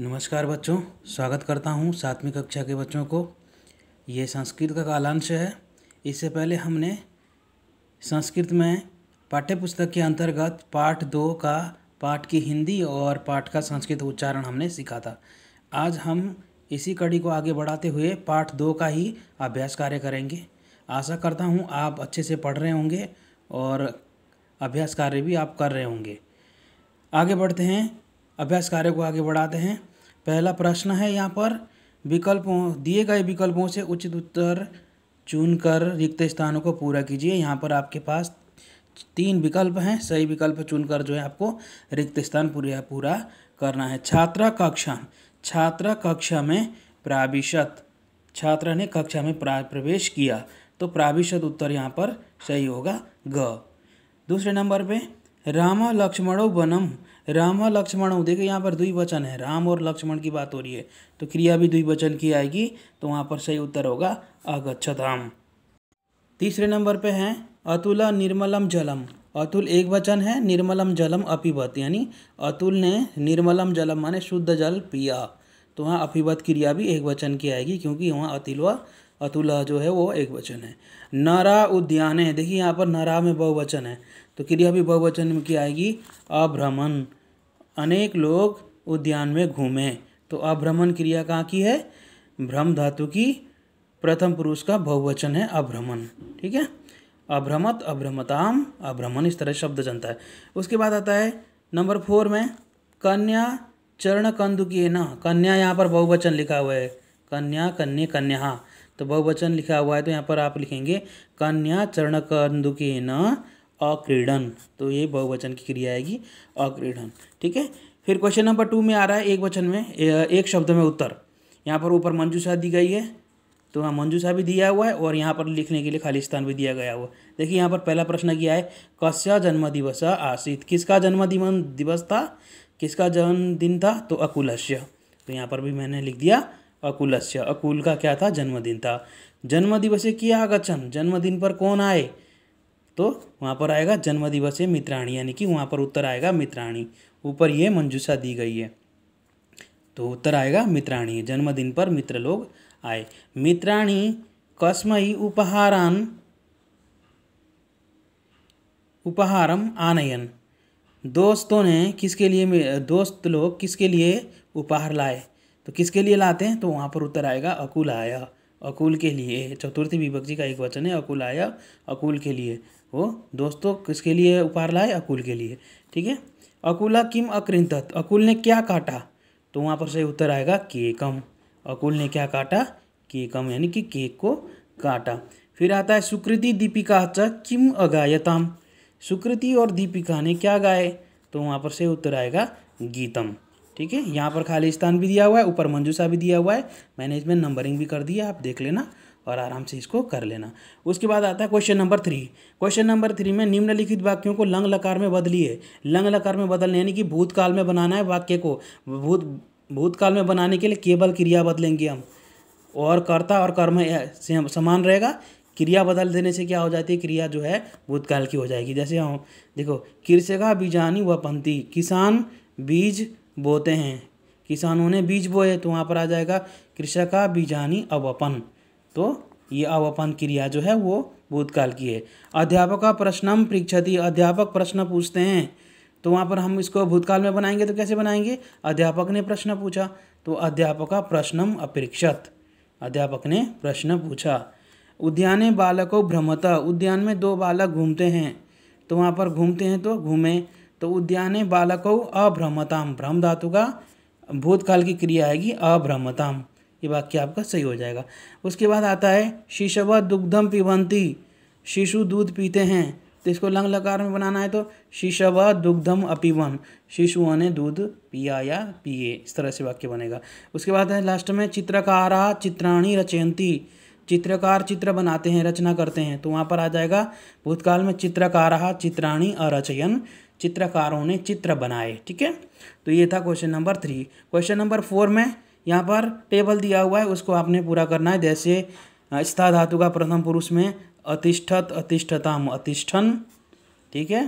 नमस्कार बच्चों स्वागत करता हूँ सातवीं कक्षा के बच्चों को ये संस्कृत का कालांश है इससे पहले हमने संस्कृत में पाठ्य पुस्तक के अंतर्गत पाठ दो का पाठ की हिंदी और पाठ का संस्कृत उच्चारण हमने सीखा था आज हम इसी कड़ी को आगे बढ़ाते हुए पाठ दो का ही अभ्यास कार्य करेंगे आशा करता हूँ आप अच्छे से पढ़ रहे होंगे और अभ्यास कार्य भी आप कर रहे होंगे आगे बढ़ते हैं अभ्यास कार्य को आगे बढ़ाते हैं पहला प्रश्न है यहाँ पर विकल्पों दिए गए विकल्पों से उचित उत्तर चुनकर रिक्त स्थानों को पूरा कीजिए यहाँ पर आपके पास तीन विकल्प हैं सही विकल्प चुनकर जो है आपको रिक्त स्थान पूरा पूरा करना है छात्रा कक्षा छात्रा कक्षा में प्राविशत छात्रा ने कक्षा में प्रवेश किया तो प्राविशत उत्तर यहाँ पर सही होगा ग दूसरे नंबर पे रामा लक्ष्मण बनम रामा लक्ष्मण देखिए यहाँ पर दुई वचन है राम और लक्ष्मण की बात हो रही है तो क्रिया भी दुई वचन की आएगी तो वहाँ पर सही उत्तर होगा अगच्छताम तीसरे नंबर पे है अतुल निर्मलम जलम अतुल एक वचन है निर्मलम जलम अपिवत यानी अतुल ने निर्मलम जलम माने शुद्ध जल पिया तो वहाँ अपिवत क्रिया भी एक वचन की आएगी क्योंकि वहाँ अतुलवा अतुला जो है वो एक वचन है नरा उद्यान है देखिए यहाँ पर नरा में बहुवचन है तो क्रिया भी बहुवचन में क्या आएगी अभ्रमण अनेक लोग उद्यान में घूमे तो अभ्रमण क्रिया कहाँ की है भ्रम धातु की प्रथम पुरुष का बहुवचन है अभ्रमण ठीक है अभ्रमत अभ्रमताम अभ्रमण इस तरह शब्द जनता है उसके बाद आता है नंबर फोर में कन्या चरण कंदुकी ना कन्या यहाँ पर बहुवचन लिखा हुआ है कन्या कन्या कन्या तो बहुवचन लिखा हुआ है तो यहाँ पर आप लिखेंगे कन्या चरण कंदुके न अक्रीडन तो ये बहुवचन की क्रिया आएगी अक्रीडन ठीक है फिर क्वेश्चन नंबर टू में आ रहा है एक वचन में एक शब्द में उत्तर यहाँ पर ऊपर मंजूषा दी गई है तो वहाँ मंजूषा भी दिया हुआ है और यहाँ पर लिखने के लिए खालिस्तान भी दिया गया हुआ देखिए यहाँ पर पहला प्रश्न किया है कस्य जन्म दिवस आसित किसका जन्म दिवस था किसका जन्मदिन था तो अकुलश्य तो यहाँ पर भी मैंने लिख दिया अकुल अकुल का क्या था जन्मदिन था जन्मदिवसे किया आगछन जन्मदिन पर कौन आए तो वहाँ पर आएगा जन्मदिवस मित्राणी यानी कि वहाँ पर उत्तर आएगा मित्राणी ऊपर ये मंजूषा दी गई है तो उत्तर आएगा मित्राणी जन्मदिन पर मित्र लोग आए मित्राणी कस्मयी उपहारान उपहारम आनयन दोस्तों ने किसके लिए दोस्त लोग किसके लिए उपहार लाए तो किसके लिए लाते हैं तो वहाँ पर उत्तर आएगा अकुल आया अकुल के लिए चतुर्थी जी का एक वचन है अकुल आया अकुल के लिए वो दोस्तों किसके लिए उपहार लाए अकुल के लिए ठीक है अकुला किम अकृंतत अकुल ने क्या काटा तो वहाँ पर सही उत्तर आएगा केकम अकुल ने क्या काटा केकम यानी कि केक को काटा फिर आता है सुकृति दीपिका च किम अगायताम सुकृति और दीपिका ने क्या गाए तो वहाँ पर सही उत्तर आएगा गीतम ठीक है यहाँ पर खालिस्तान भी दिया हुआ है ऊपर मंजूसा भी दिया हुआ है मैंने इसमें नंबरिंग भी कर दिया आप देख लेना और आराम से इसको कर लेना उसके बाद आता है question number three question number three में निम्नलिखित वाक्यों को लंग लकार में बदलिए लंग लकार में बदलने यानी कि भूतकाल में बनाना है वाक्य को भूत भूतकाल में बनाने के लिए केवल क्रिया बदलेंगे हम और कर्ता और कर्म समान रहेगा क्रिया बदल देने से क्या हो जाती है क्रिया जो है भूतकाल की हो जाएगी जैसे हम देखो का बीजानी व पंथी किसान बीज बोते हैं किसानों ने बीज बोए तो वहाँ पर आ जाएगा कृषक का बीजानी अवपन तो ये अवपन क्रिया जो है वो भूतकाल की है अध्यापक का प्रश्नम परीक्षति अध्यापक प्रश्न पूछते हैं तो वहाँ पर हम इसको भूतकाल में बनाएंगे तो कैसे बनाएंगे अध्यापक ने प्रश्न पूछा तो अध्यापक का प्रश्नम अपरीक्षत अध्यापक ने प्रश्न पूछा उद्याने बालकों भ्रमता उद्यान में दो बालक घूमते हैं तो वहाँ पर घूमते हैं तो घूमें तो उद्याने बालको अभ्रमताम भ्रम धातु का भूतकाल की क्रिया आएगी अभ्रमताम ये वाक्य आपका सही हो जाएगा उसके बाद आता है शिशव दुग्धम पिबंती शिशु दूध पीते हैं तो इसको लंग लकार में बनाना है तो शिशव दुग्धम अपिबम शिशुओं ने दूध पिया या पिए इस तरह से वाक्य बनेगा उसके बाद है लास्ट में चित्रकारा चित्राणी रचयंती चित्रकार चित्र बनाते हैं रचना करते हैं तो वहाँ पर आ जाएगा भूतकाल में चित्रकारा चित्राणी अरचयन चित्रकारों ने चित्र बनाए ठीक है तो ये था question number three question number four में यहाँ पर टेबल दिया हुआ है उसको आपने पूरा करना है जैसे स्था धातु का प्रथम पुरुष में अतिष्ठत अतिष्ठताम अतिष्ठन ठीक है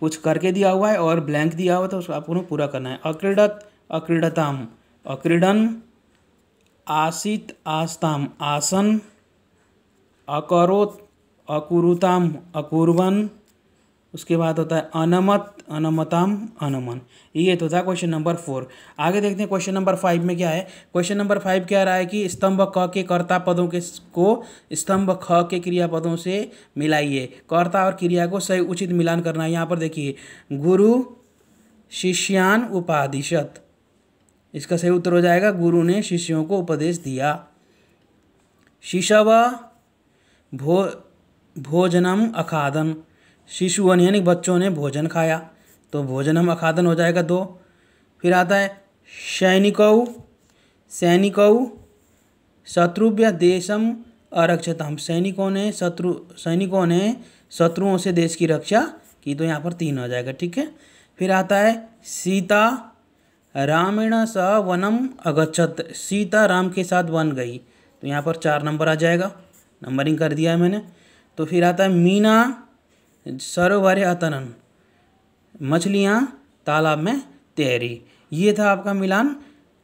कुछ करके दिया हुआ है और ब्लैंक दिया हुआ है तो उसको आपको पूरा करना है अक्रीडत अक्रीडताम अक्रीडन आसित आस्ताम आसन अकरोत अकुरुताम अकुर्वन उसके बाद होता है अनमत अनमताम अनमन ये तो था क्वेश्चन नंबर फोर आगे देखते हैं क्वेश्चन नंबर फाइव में क्या है क्वेश्चन नंबर फाइव क्या रहा है कि स्तंभ क के कर्ता पदों के को स्तंभ ख के क्रिया पदों से मिलाइए कर्ता और क्रिया को सही उचित मिलान करना है यहाँ पर देखिए गुरु शिष्यान उपाधिशत इसका सही उत्तर हो जाएगा गुरु ने शिष्यों को उपदेश दिया शिशव भो भोजनम अखादन शिशुवन यानी बच्चों ने भोजन खाया तो भोजन हम अखादन हो जाएगा दो फिर आता है सैनिकऊ सैनिकऊ शत्रुभ्य देशम अरक्षता हम सैनिकों ने शत्रु सैनिकों ने शत्रुओं से देश की रक्षा की तो यहाँ पर तीन हो जाएगा ठीक है फिर आता है सीता रामेण स वनम अगछत सीता राम के साथ वन गई तो यहाँ पर चार नंबर आ जाएगा नंबरिंग कर दिया है मैंने तो फिर आता है मीना सरोवर अतरन मछलियाँ तालाब में तैरी ये था आपका मिलान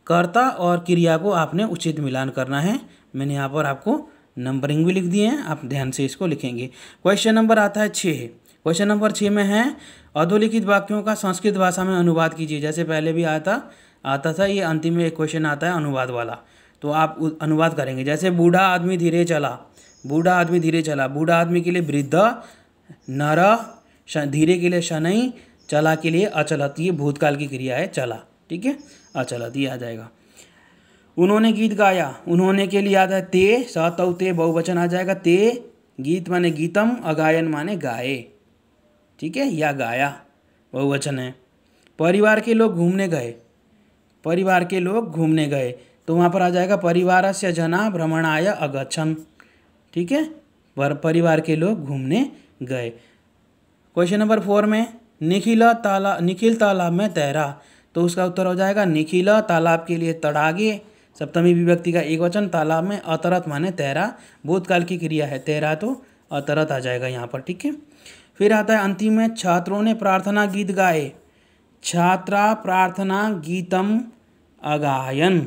कर्ता और क्रिया को आपने उचित मिलान करना है मैंने यहाँ पर आपको नंबरिंग भी लिख दिए हैं आप ध्यान से इसको लिखेंगे क्वेश्चन नंबर आता है छः क्वेश्चन नंबर छः में है अधोलिखित वाक्यों का संस्कृत भाषा में अनुवाद कीजिए जैसे पहले भी आता आता था ये अंतिम में एक क्वेश्चन आता है अनुवाद वाला तो आप अनुवाद करेंगे जैसे बूढ़ा आदमी धीरे चला बूढ़ा आदमी धीरे चला बूढ़ा आदमी के लिए वृद्धा नर धीरे के लिए शनई चला के लिए अचलत ये भूतकाल की क्रिया है चला ठीक है अचलत ये आ जाएगा उन्होंने गीत गाया उन्होंने के लिए आता है ते सत ते बहुवचन आ जाएगा ते गीत माने गीतम अगायन माने गाए ठीक है या गाया बहुवचन है परिवार के लोग घूमने गए परिवार के लोग घूमने गए तो वहाँ पर आ जाएगा परिवार से जना भ्रमणाय अगछन ठीक है परिवार के लोग घूमने गए क्वेश्चन नंबर फोर में निखिला तालाब निखिल तालाब में तैरा तो उसका उत्तर हो जाएगा निखिला तालाब के लिए तड़ागे सप्तमी विभक्ति का एक वचन तालाब में अतरत माने तैरा भूतकाल की क्रिया है तैरा तो अतरत आ जाएगा यहाँ पर ठीक है फिर आता है अंतिम में छात्रों ने प्रार्थना गीत गाए छात्रा प्रार्थना गीतम अगायन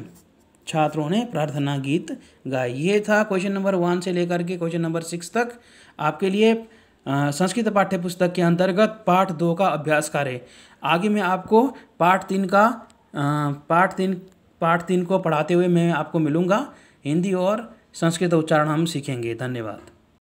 छात्रों ने प्रार्थना गीत गाए ये था क्वेश्चन नंबर वन से लेकर के क्वेश्चन नंबर सिक्स तक आपके लिए संस्कृत पाठ्य पुस्तक के अंतर्गत पाठ दो का अभ्यास करें आगे मैं आपको पाठ तीन का पाठ तीन पाठ तीन को पढ़ाते हुए मैं आपको मिलूँगा हिंदी और संस्कृत उच्चारण हम सीखेंगे धन्यवाद